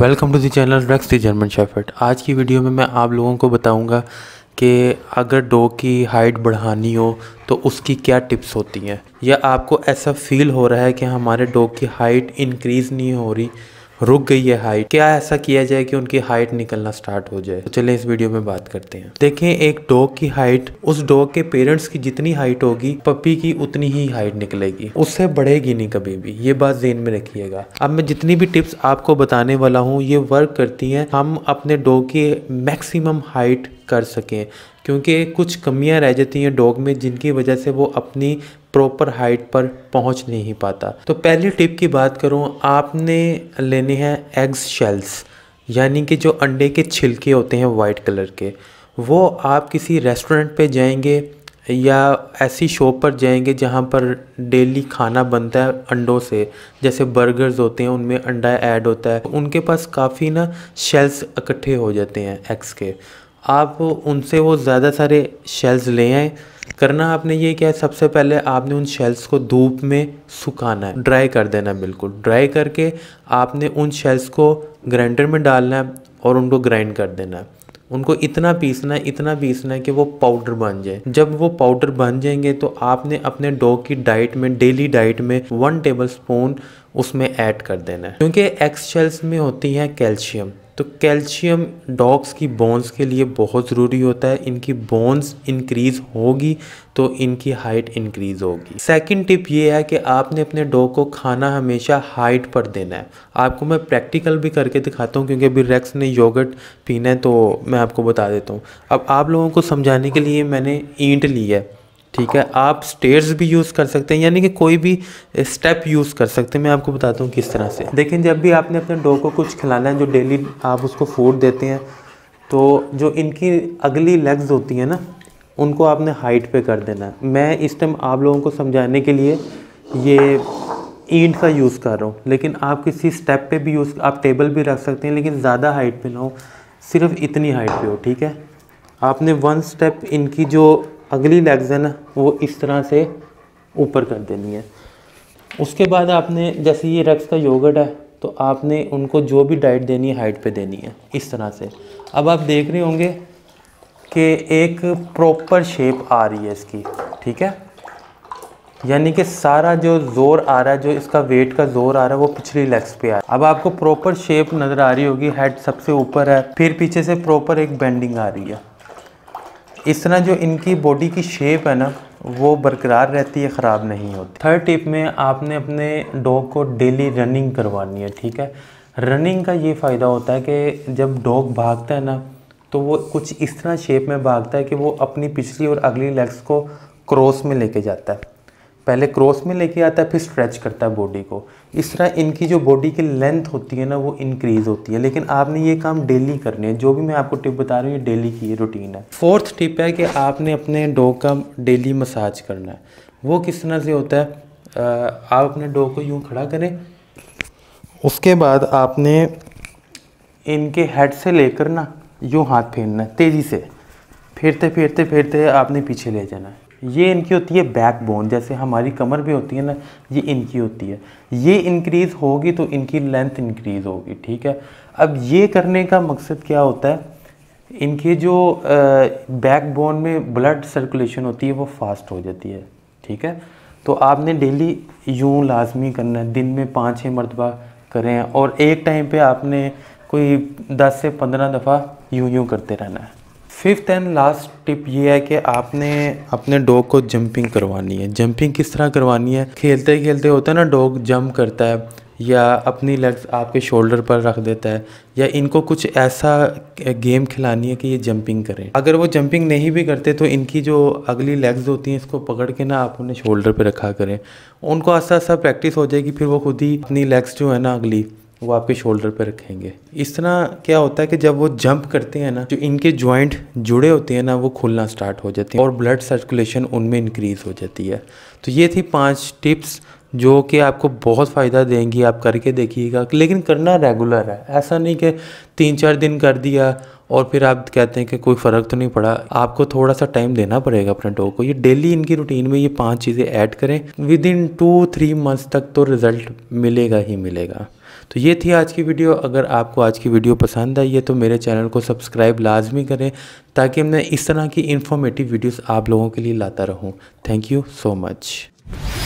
welcome to the channel Rex the German shepherd आज की video में मैं आप लोगों को बताऊंगा कि अगर डॉग की हाइट बढ़ानी हो तो उसकी क्या टिप्स होती हैं या आपको ऐसा फील हो रहा है कि हमारे डॉग की हाइट इंक्रीज़ नहीं हो रही रुक गई है हाइट क्या ऐसा किया जाए कि उनकी हाइट निकलना स्टार्ट हो जाए तो चले इस वीडियो में बात करते हैं देखें एक डॉग की हाइट उस डॉग के पेरेंट्स की जितनी हाइट होगी पपी की उतनी ही हाइट निकलेगी उससे बढ़ेगी नहीं कभी भी ये बात जेन में रखिएगा अब मैं जितनी भी टिप्स आपको बताने वाला हूँ ये वर्क करती है हम अपने डॉग की मैक्सिमम हाइट कर सकें क्योंकि कुछ कमियां रह जाती हैं डॉग में जिनकी वजह से वो अपनी प्रॉपर हाइट पर पहुंच नहीं पाता तो पहली टिप की बात करूं आपने लेने हैं एग्स शेल्स यानी कि जो अंडे के छिलके होते हैं वाइट कलर के वो आप किसी रेस्टोरेंट पे जाएंगे या ऐसी शॉप पर जाएंगे जहाँ पर डेली खाना बनता है अंडों से जैसे बर्गर्स होते हैं उनमें अंडा ऐड होता है उनके पास काफ़ी ना शेल्स इकट्ठे हो जाते हैं एग्स के आप उनसे वो ज़्यादा सारे शेल्स ले आएँ करना आपने ये क्या है सबसे पहले आपने उन शेल्स को धूप में सुखाना है ड्राई कर देना बिल्कुल ड्राई करके आपने उन शेल्स को ग्राइंडर में डालना है और उनको ग्राइंड कर देना है उनको इतना पीसना है इतना पीसना है कि वो पाउडर बन जाए जब वो पाउडर बन जाएंगे तो आपने अपने डॉग की डाइट में डेली डाइट में वन टेबल स्पून उसमें ऐड कर देना है क्योंकि एक्स शेल्स में होती है कैल्शियम तो कैल्शियम डॉग्स की बोन्स के लिए बहुत ज़रूरी होता है इनकी बोन्स इंक्रीज़ होगी तो इनकी हाइट इंक्रीज़ होगी सेकंड टिप ये है कि आपने अपने डॉग को खाना हमेशा हाइट पर देना है आपको मैं प्रैक्टिकल भी करके दिखाता हूँ क्योंकि अभी रेक्स ने योगर्ट पीना है तो मैं आपको बता देता हूँ अब आप लोगों को समझाने के लिए मैंने ईंट ली है ठीक है आप स्टेयर्स भी यूज़ कर सकते हैं यानी कि कोई भी स्टेप यूज़ कर सकते हैं मैं आपको बताता हूँ किस तरह से लेकिन जब भी आपने अपने डॉग को कुछ खिलाना है जो डेली आप उसको फूड देते हैं तो जो इनकी अगली लेग्स होती हैं ना उनको आपने हाइट पे कर देना है मैं इस टाइम आप लोगों को समझाने के लिए ये ईंट का यूज़ कर रहा हूँ लेकिन आप किसी स्टेप पे भी यूज़ आप टेबल भी रख सकते हैं लेकिन ज़्यादा हाइट पे ना हो सिर्फ इतनी हाइट पे हो ठीक है आपने वन स्टेप इनकी जो अगली लेग्स है ना वो इस तरह से ऊपर कर देनी है उसके बाद आपने जैसे ये रक्स का योगर्ट है तो आपने उनको जो भी डाइट देनी है हाइट पे देनी है इस तरह से अब आप देख रहे होंगे कि एक प्रॉपर शेप आ रही है इसकी ठीक है यानी कि सारा जो ज़ोर आ रहा है जो इसका वेट का ज़ोर आ रहा है वो पिछली लेग्स पे आ रहा है अब आपको प्रॉपर शेप नज़र आ रही होगी हेड सबसे ऊपर है फिर पीछे से प्रॉपर एक बेंडिंग आ रही है इस तरह जो इनकी बॉडी की शेप है ना वो बरकरार रहती है ख़राब नहीं होती थर्ड टिप में आपने अपने डॉग को डेली रनिंग करवानी है ठीक है रनिंग का ये फ़ायदा होता है कि जब डॉग भागता है ना तो वो कुछ इस तरह शेप में भागता है कि वो अपनी पिछली और अगली लेग्स को क्रॉस में लेके जाता है पहले क्रॉस में लेके आता है फिर स्ट्रेच करता है बॉडी को इस तरह इनकी जो बॉडी की लेंथ होती है ना वो इंक्रीज़ होती है लेकिन आपने ये काम डेली करने है जो भी मैं आपको टिप बता रहा हूँ ये डेली की रूटीन है फोर्थ टिप है कि आपने अपने डॉग का डेली मसाज करना है वो किस तरह से होता है आप अपने डॉग को यूँ खड़ा करें उसके बाद आपने इनके हेड से लेकर ना यूँ हाथ फेरना है तेज़ी से फिरते फिरते फिरते आपने पीछे ले जाना है ये इनकी होती है बैकबोन जैसे हमारी कमर भी होती है ना ये इनकी होती है ये इंक्रीज़ होगी तो इनकी लेंथ इंक्रीज़ होगी ठीक है अब ये करने का मकसद क्या होता है इनके जो बैकबोन में ब्लड सर्कुलेशन होती है वो फास्ट हो जाती है ठीक है तो आपने डेली यूँ लाजमी करना है दिन में पाँच छः मरतबा करें और एक टाइम पे आपने कोई दस से पंद्रह दफ़ा यूँ यूँ करते रहना है फिफ्थ एंड लास्ट टिप ये है कि आपने अपने डॉग को जंपिंग करवानी है जंपिंग किस तरह करवानी है खेलते खेलते होता है ना डॉग जंप करता है या अपनी लेग्स आपके शोल्डर पर रख देता है या इनको कुछ ऐसा गेम खिलानी है कि ये जंपिंग करें अगर वो जंपिंग नहीं भी करते तो इनकी जो अगली लेग्स होती हैं इसको पकड़ के ना आप उन्हें शोल्डर पर रखा करें उनको आस्ता आस्ता प्रैक्टिस हो जाएगी फिर वो खुद ही अपनी लेग्स जो है ना अगली वो आपके शोल्डर पर रखेंगे इस तरह क्या होता है कि जब वो जंप करते हैं ना जो इनके जॉइंट जुड़े होते हैं ना वो खुलना स्टार्ट हो जाते हैं और ब्लड सर्कुलेशन उनमें इंक्रीज़ हो जाती है तो ये थी पांच टिप्स जो कि आपको बहुत फ़ायदा देंगी आप करके देखिएगा लेकिन करना रेगुलर है ऐसा नहीं कि तीन चार दिन कर दिया और फिर आप कहते हैं कि कोई फ़र्क तो नहीं पड़ा आपको थोड़ा सा टाइम देना पड़ेगा अपने डॉग को ये डेली इनकी रूटीन में ये पांच चीज़ें ऐड करें within two three months तक तो रिज़ल्ट मिलेगा ही मिलेगा तो ये थी आज की वीडियो अगर आपको आज की वीडियो पसंद आई है तो मेरे चैनल को सब्सक्राइब लाजमी करें ताकि मैं इस तरह की इन्फॉर्मेटिव वीडियोस आप लोगों के लिए लाता रहूं थैंक यू सो मच